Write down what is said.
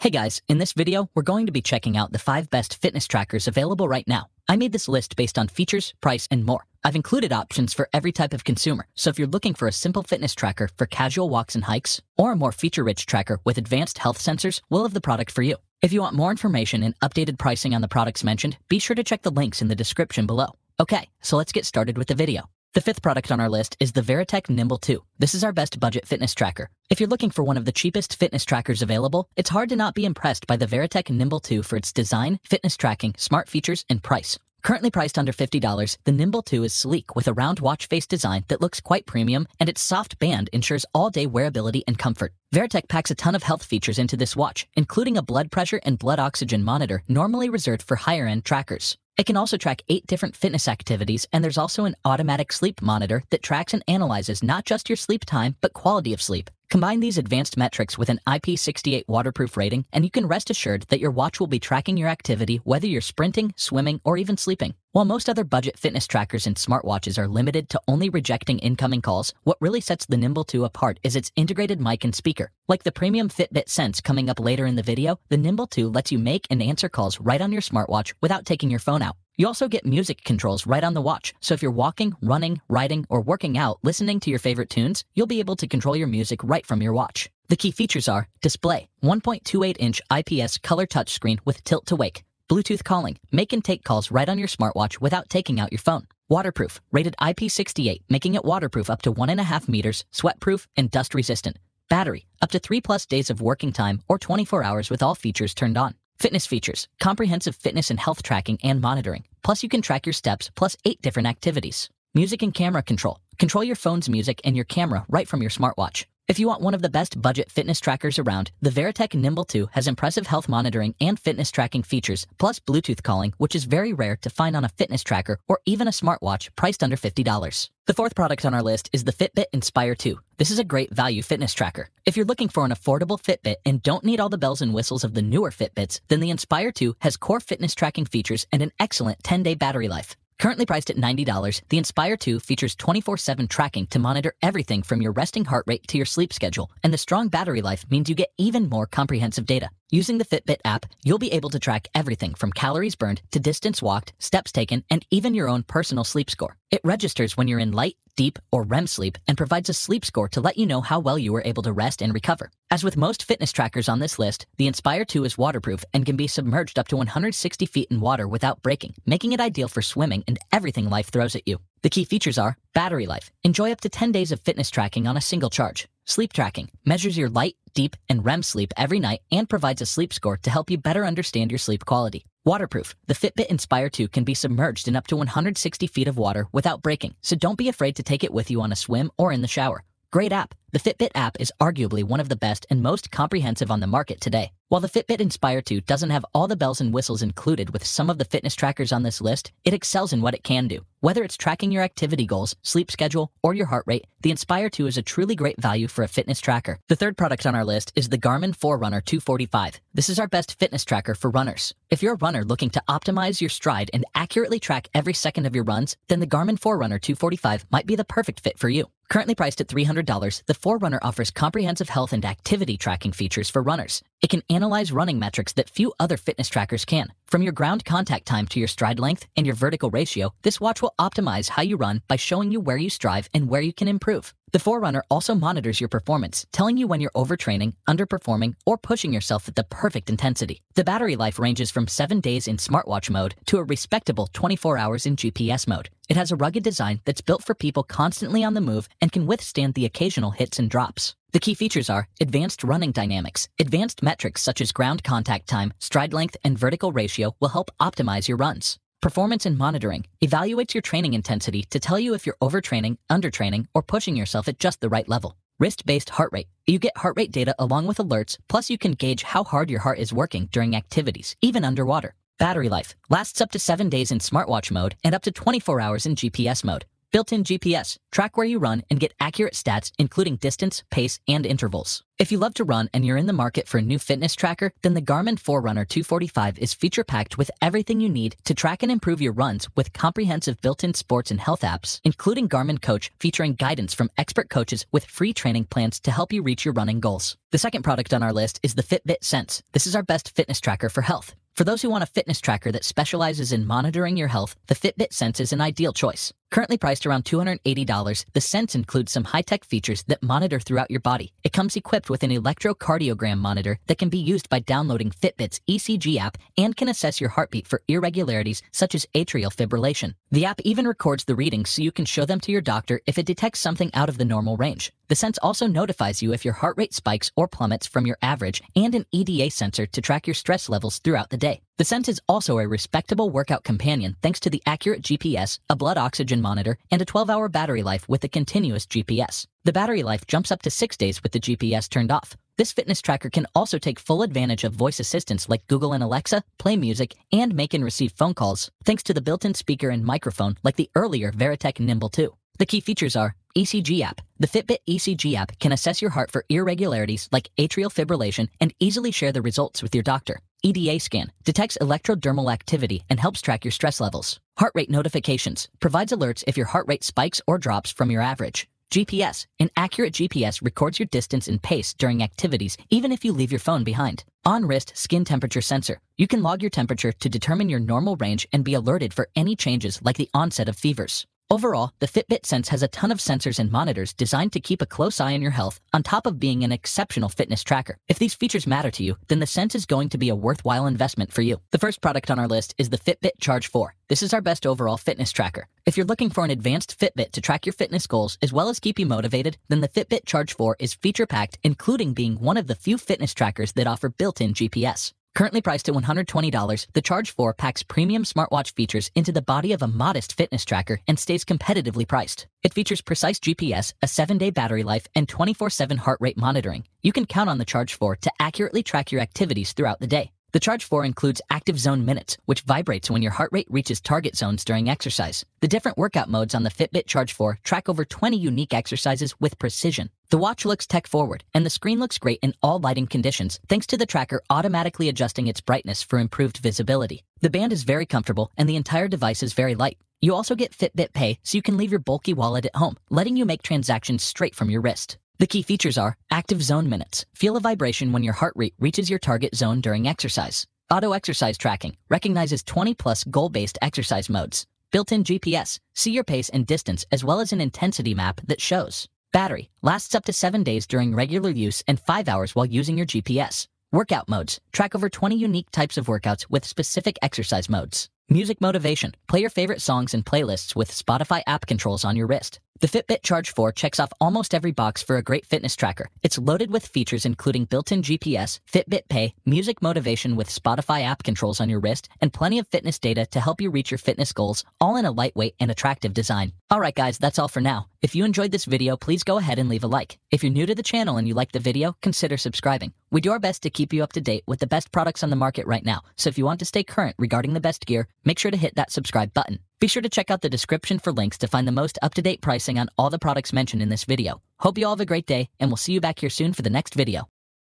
Hey guys, in this video, we're going to be checking out the 5 best fitness trackers available right now. I made this list based on features, price, and more. I've included options for every type of consumer, so if you're looking for a simple fitness tracker for casual walks and hikes, or a more feature-rich tracker with advanced health sensors, we'll have the product for you. If you want more information and updated pricing on the products mentioned, be sure to check the links in the description below. Okay, so let's get started with the video. The fifth product on our list is the Veritech Nimble 2. This is our best budget fitness tracker. If you're looking for one of the cheapest fitness trackers available, it's hard to not be impressed by the Veritech Nimble 2 for its design, fitness tracking, smart features, and price. Currently priced under $50, the Nimble 2 is sleek with a round watch face design that looks quite premium, and its soft band ensures all day wearability and comfort. Veritech packs a ton of health features into this watch, including a blood pressure and blood oxygen monitor normally reserved for higher end trackers. It can also track eight different fitness activities, and there's also an automatic sleep monitor that tracks and analyzes not just your sleep time, but quality of sleep. Combine these advanced metrics with an IP68 waterproof rating, and you can rest assured that your watch will be tracking your activity whether you're sprinting, swimming, or even sleeping. While most other budget fitness trackers and smartwatches are limited to only rejecting incoming calls, what really sets the Nimble 2 apart is its integrated mic and speaker. Like the premium Fitbit Sense coming up later in the video, the Nimble 2 lets you make and answer calls right on your smartwatch without taking your phone out. You also get music controls right on the watch, so if you're walking, running, riding, or working out, listening to your favorite tunes, you'll be able to control your music right from your watch. The key features are display, 1.28-inch IPS color touchscreen with tilt to wake, Bluetooth calling, make and take calls right on your smartwatch without taking out your phone. Waterproof, rated IP68, making it waterproof up to 1.5 meters, sweatproof, and dust resistant. Battery, up to 3 plus days of working time or 24 hours with all features turned on. Fitness features, comprehensive fitness and health tracking and monitoring. Plus, you can track your steps, plus eight different activities. Music and camera control. Control your phone's music and your camera right from your smartwatch. If you want one of the best budget fitness trackers around, the Veritech Nimble 2 has impressive health monitoring and fitness tracking features, plus Bluetooth calling, which is very rare to find on a fitness tracker or even a smartwatch priced under $50. The fourth product on our list is the Fitbit Inspire 2. This is a great value fitness tracker. If you're looking for an affordable Fitbit and don't need all the bells and whistles of the newer Fitbits, then the Inspire 2 has core fitness tracking features and an excellent 10 day battery life. Currently priced at $90, the Inspire 2 features 24 7 tracking to monitor everything from your resting heart rate to your sleep schedule, and the strong battery life means you get even more comprehensive data. Using the Fitbit app, you'll be able to track everything from calories burned to distance walked, steps taken, and even your own personal sleep score. It registers when you're in light, deep, or REM sleep and provides a sleep score to let you know how well you were able to rest and recover. As with most fitness trackers on this list, the Inspire 2 is waterproof and can be submerged up to 160 feet in water without breaking, making it ideal for swimming and everything life throws at you. The key features are battery life. Enjoy up to 10 days of fitness tracking on a single charge. Sleep tracking measures your light, deep, and REM sleep every night and provides a sleep score to help you better understand your sleep quality. Waterproof. The Fitbit Inspire 2 can be submerged in up to 160 feet of water without breaking, so don't be afraid to take it with you on a swim or in the shower. Great app. The Fitbit app is arguably one of the best and most comprehensive on the market today. While the Fitbit Inspire 2 doesn't have all the bells and whistles included with some of the fitness trackers on this list, it excels in what it can do. Whether it's tracking your activity goals, sleep schedule, or your heart rate, the Inspire 2 is a truly great value for a fitness tracker. The third product on our list is the Garmin Forerunner 245. This is our best fitness tracker for runners. If you're a runner looking to optimize your stride and accurately track every second of your runs, then the Garmin Forerunner 245 might be the perfect fit for you. Currently priced at $300, the Forerunner offers comprehensive health and activity tracking features for runners. It can analyze running metrics that few other fitness trackers can. From your ground contact time to your stride length and your vertical ratio, this watch will optimize how you run by showing you where you strive and where you can improve. The Forerunner also monitors your performance, telling you when you're overtraining, underperforming, or pushing yourself at the perfect intensity. The battery life ranges from 7 days in smartwatch mode to a respectable 24 hours in GPS mode. It has a rugged design that's built for people constantly on the move and can withstand the occasional hits and drops. The key features are advanced running dynamics. Advanced metrics such as ground contact time, stride length, and vertical ratio will help optimize your runs. Performance and monitoring evaluates your training intensity to tell you if you're overtraining, undertraining, or pushing yourself at just the right level. Wrist based heart rate. You get heart rate data along with alerts, plus, you can gauge how hard your heart is working during activities, even underwater. Battery life lasts up to 7 days in smartwatch mode and up to 24 hours in GPS mode built-in GPS, track where you run and get accurate stats including distance, pace, and intervals. If you love to run and you're in the market for a new fitness tracker, then the Garmin Forerunner 245 is feature-packed with everything you need to track and improve your runs with comprehensive built-in sports and health apps, including Garmin Coach featuring guidance from expert coaches with free training plans to help you reach your running goals. The second product on our list is the Fitbit Sense. This is our best fitness tracker for health. For those who want a fitness tracker that specializes in monitoring your health, the Fitbit Sense is an ideal choice. Currently priced around $280, the Sense includes some high tech features that monitor throughout your body. It comes equipped with an electrocardiogram monitor that can be used by downloading Fitbit's ECG app and can assess your heartbeat for irregularities such as atrial fibrillation. The app even records the readings so you can show them to your doctor if it detects something out of the normal range. The Sense also notifies you if your heart rate spikes or plummets from your average and an EDA sensor to track your stress levels throughout the day. The Sense is also a respectable workout companion thanks to the accurate GPS, a blood oxygen monitor, and a 12 hour battery life with a continuous GPS. The battery life jumps up to six days with the GPS turned off. This fitness tracker can also take full advantage of voice assistants like Google and Alexa, play music, and make and receive phone calls, thanks to the built in speaker and microphone like the earlier Veritech Nimble 2. The key features are ECG app. The Fitbit ECG app can assess your heart for irregularities like atrial fibrillation and easily share the results with your doctor. EDA scan detects electrodermal activity and helps track your stress levels. Heart rate notifications provides alerts if your heart rate spikes or drops from your average. GPS, an accurate GPS records your distance and pace during activities even if you leave your phone behind. On wrist skin temperature sensor, you can log your temperature to determine your normal range and be alerted for any changes like the onset of fevers. Overall, the Fitbit Sense has a ton of sensors and monitors designed to keep a close eye on your health on top of being an exceptional fitness tracker. If these features matter to you, then the Sense is going to be a worthwhile investment for you. The first product on our list is the Fitbit Charge 4. This is our best overall fitness tracker. If you're looking for an advanced Fitbit to track your fitness goals as well as keep you motivated, then the Fitbit Charge 4 is feature packed, including being one of the few fitness trackers that offer built in GPS. Currently priced at $120, the Charge 4 packs premium smartwatch features into the body of a modest fitness tracker and stays competitively priced. It features precise GPS, a 7-day battery life, and 24/7 heart rate monitoring. You can count on the Charge 4 to accurately track your activities throughout the day. The Charge 4 includes active zone minutes, which vibrates when your heart rate reaches target zones during exercise. The different workout modes on the Fitbit Charge 4 track over 20 unique exercises with precision. The watch looks tech forward, and the screen looks great in all lighting conditions thanks to the tracker automatically adjusting its brightness for improved visibility. The band is very comfortable, and the entire device is very light. You also get Fitbit Pay so you can leave your bulky wallet at home, letting you make transactions straight from your wrist. The key features are active zone minutes, feel a vibration when your heart rate reaches your target zone during exercise, auto exercise tracking, recognizes 20 plus goal based exercise modes, built in GPS, see your pace and distance, as well as an intensity map that shows. Battery lasts up to seven days during regular use and five hours while using your GPS. Workout modes track over 20 unique types of workouts with specific exercise modes. Music motivation play your favorite songs and playlists with Spotify app controls on your wrist. The Fitbit Charge 4 checks off almost every box for a great fitness tracker. It's loaded with features including built-in GPS, Fitbit Pay, music motivation with Spotify app controls on your wrist, and plenty of fitness data to help you reach your fitness goals, all in a lightweight and attractive design. Alright guys, that's all for now. If you enjoyed this video, please go ahead and leave a like. If you're new to the channel and you like the video, consider subscribing. We do our best to keep you up to date with the best products on the market right now, so if you want to stay current regarding the best gear, make sure to hit that subscribe button. Be sure to check out the description for links to find the most up-to-date pricing on all the products mentioned in this video. Hope you all have a great day, and we'll see you back here soon for the next video.